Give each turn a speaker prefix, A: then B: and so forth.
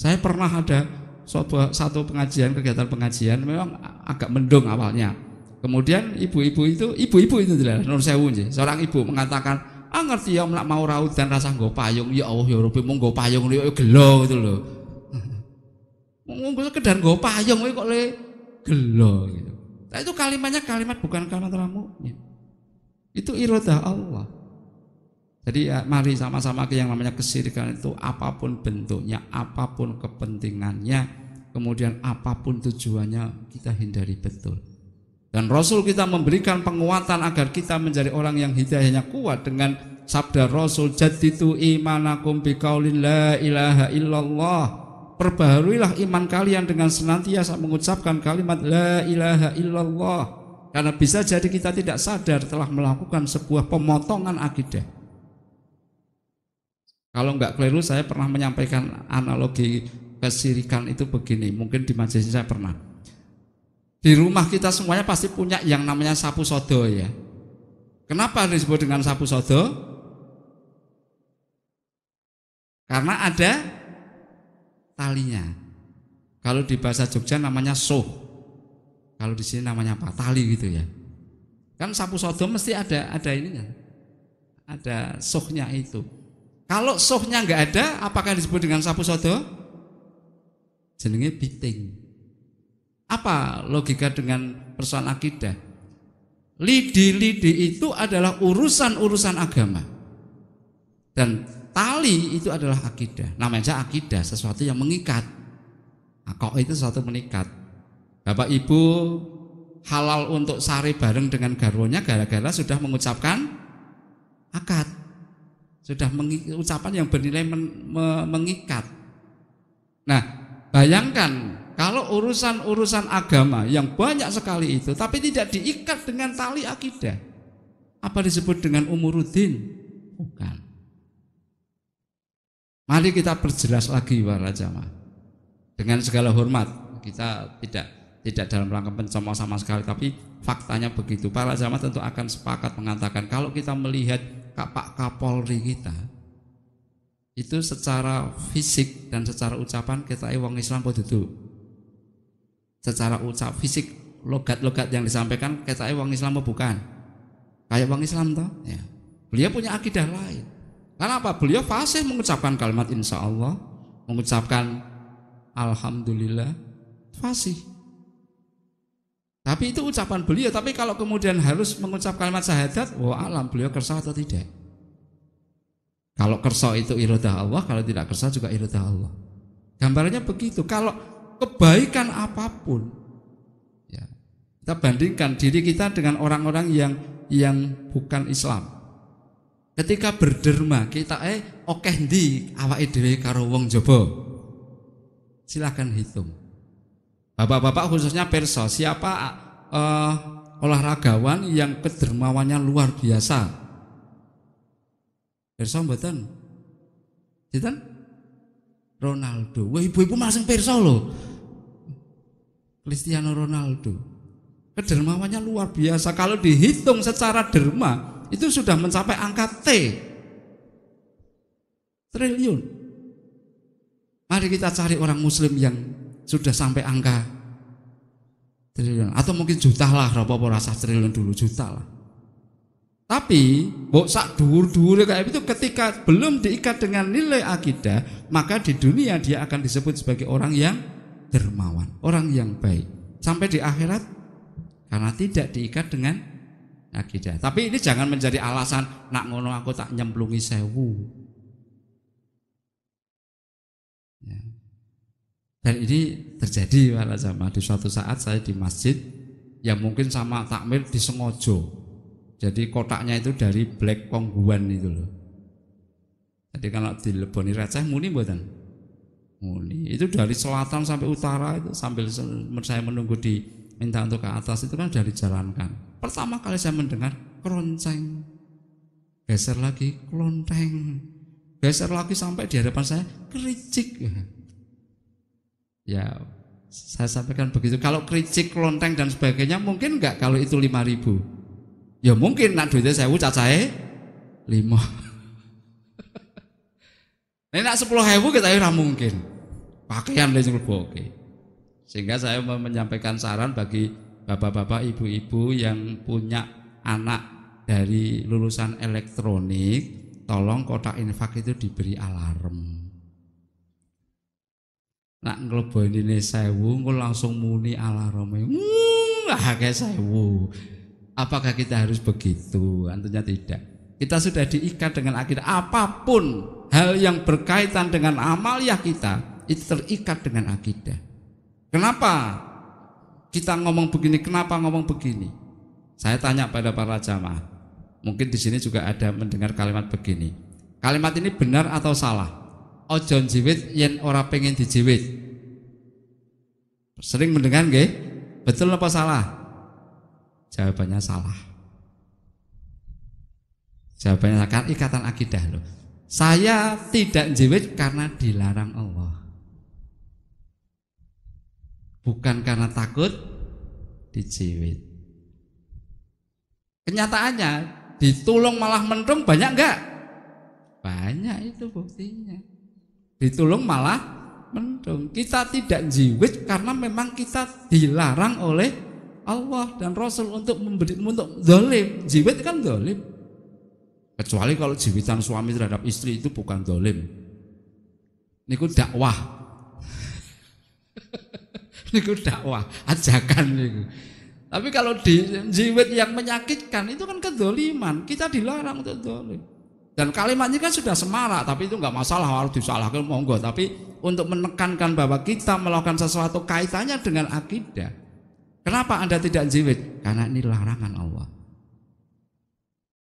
A: Saya pernah ada suatu satu pengajian kegiatan pengajian memang agak mendung awalnya. Kemudian ibu-ibu itu ibu-ibu itu tidak nur sewu seorang ibu mengatakan ah ngerti ya melak mau raut dan rasa gue payung ya Allah ya Rabbi gue payung ya gelo gitu loh. Monggo sekedar gue payung ya kok le gelo gitu. Nah, itu kalimatnya kalimat bukan kalimat ramu. Itu irodah Allah. Jadi ya, mari sama-sama ke yang namanya kesirikan itu apapun bentuknya, apapun kepentingannya, kemudian apapun tujuannya kita hindari betul. Dan Rasul kita memberikan penguatan agar kita menjadi orang yang hidayahnya kuat dengan sabda Rasul jaditu imanakum biqaulin la ilaha illallah. Perbaharuilah iman kalian dengan senantiasa mengucapkan kalimat la ilaha illallah. Karena bisa jadi kita tidak sadar telah melakukan sebuah pemotongan akidah kalau nggak keliru saya pernah menyampaikan analogi kesirikan itu begini, mungkin di majelis saya pernah. Di rumah kita semuanya pasti punya yang namanya sapu sodo ya. Kenapa disebut dengan sapu sodo? Karena ada talinya. Kalau di bahasa Jogja namanya soh. Kalau di sini namanya apa? Tali gitu ya. Kan sapu sodo mesti ada ada ininya. Ada sohnya itu. Kalau sohnya nggak ada, apakah disebut dengan sapu soto? Jenenge biting. Apa logika dengan persoalan akidah? Lidi-lidi itu adalah urusan-urusan agama. Dan tali itu adalah akidah. Namanya akidah, sesuatu yang mengikat. Nah, kok itu sesuatu mengikat. Bapak Ibu halal untuk sari bareng dengan garwonya gara-gara sudah mengucapkan sudah ucapan yang bernilai men, me, mengikat. Nah, bayangkan kalau urusan-urusan agama yang banyak sekali itu tapi tidak diikat dengan tali akidah. Apa disebut dengan umuruddin? Bukan. Mari kita perjelas lagi para jamaah. Dengan segala hormat, kita tidak tidak dalam rangka pencemooh sama sekali tapi faktanya begitu. Para jamaah tentu akan sepakat mengatakan kalau kita melihat Pak Kapolri kita itu secara fisik dan secara ucapan kita eh, wong Islam pun itu, secara ucap fisik logat-logat yang disampaikan kita eh, wong Islam bukan kayak wong Islam toh ya. beliau punya akidah lain karena apa beliau fasih mengucapkan kalimat insya Allah mengucapkan Alhamdulillah fasih tapi itu ucapan beliau. Tapi kalau kemudian harus mengucap kalimat syahadat, wah alam beliau kersa atau tidak. Kalau kersa itu iradah Allah, kalau tidak kersa juga iradah Allah. Gambarnya begitu. Kalau kebaikan apapun, ya, kita bandingkan diri kita dengan orang-orang yang yang bukan Islam. Ketika berderma kita eh okeh di awak dhewe karo wong Silakan hitung. Bapak-bapak khususnya perso, siapa uh, olahragawan yang kedermawannya luar biasa? Perso mboten. Sinten? Ronaldo. Wah, ibu-ibu masing perso loh. Cristiano Ronaldo. Kedermawannya luar biasa. Kalau dihitung secara derma, itu sudah mencapai angka T. Triliun. Mari kita cari orang muslim yang sudah sampai angka triliun atau mungkin juta lah apa rasa triliun dulu juta lah tapi bok sak dur dur kayak itu ketika belum diikat dengan nilai akidah maka di dunia dia akan disebut sebagai orang yang dermawan orang yang baik sampai di akhirat karena tidak diikat dengan akidah tapi ini jangan menjadi alasan nak ngono aku tak nyemplungi sewu Dan ini terjadi malah sama di suatu saat saya di masjid yang mungkin sama takmir di disengojo. Jadi kotaknya itu dari black kongguan itu loh. Jadi kalau di Leboni Receh muni buatan muni itu dari selatan sampai utara itu sambil saya menunggu di minta untuk ke atas itu kan sudah dijalankan. Pertama kali saya mendengar keronceng, geser lagi kelonteng, geser lagi sampai di hadapan saya kericik. Ya saya sampaikan begitu. Kalau kericik, lonteng dan sebagainya mungkin enggak kalau itu lima ribu. Ya mungkin nak duitnya saya ucap saya lima. Ini nak sepuluh ribu kita ya mungkin. Pakaian dari oke. Sehingga saya mau menyampaikan saran bagi bapak-bapak, ibu-ibu yang punya anak dari lulusan elektronik, tolong kotak infak itu diberi alarm. Nak nih sewu, ngul langsung muni alarme. Wah, hmm, kayak sewu. Apakah kita harus begitu? Tentunya tidak. Kita sudah diikat dengan akidah apapun hal yang berkaitan dengan amal ya kita itu terikat dengan akidah. Kenapa kita ngomong begini? Kenapa ngomong begini? Saya tanya pada para jamaah. Mungkin di sini juga ada mendengar kalimat begini. Kalimat ini benar atau salah? ojo jiwit yen ora pengen dijiwit sering mendengar gak betul apa salah jawabannya salah jawabannya kan ikatan akidah loh saya tidak jiwit karena dilarang Allah bukan karena takut dijiwit kenyataannya ditulung malah mendung banyak enggak banyak itu buktinya Ditulung malah mendung. Kita tidak jiwit karena memang kita dilarang oleh Allah dan Rasul untuk memberi untuk dolim. Jiwit kan dolim. Kecuali kalau jiwitan suami terhadap istri itu bukan dolim. Ini Niku dakwah. niku dakwah, ajakan niku. Tapi kalau di jiwit yang menyakitkan itu kan kedoliman. Kita dilarang untuk dolim. Dan kalimatnya kan sudah semarak, tapi itu nggak masalah harus disalahkan monggo. Tapi untuk menekankan bahwa kita melakukan sesuatu kaitannya dengan akidah. Kenapa anda tidak jiwit? Karena ini larangan Allah.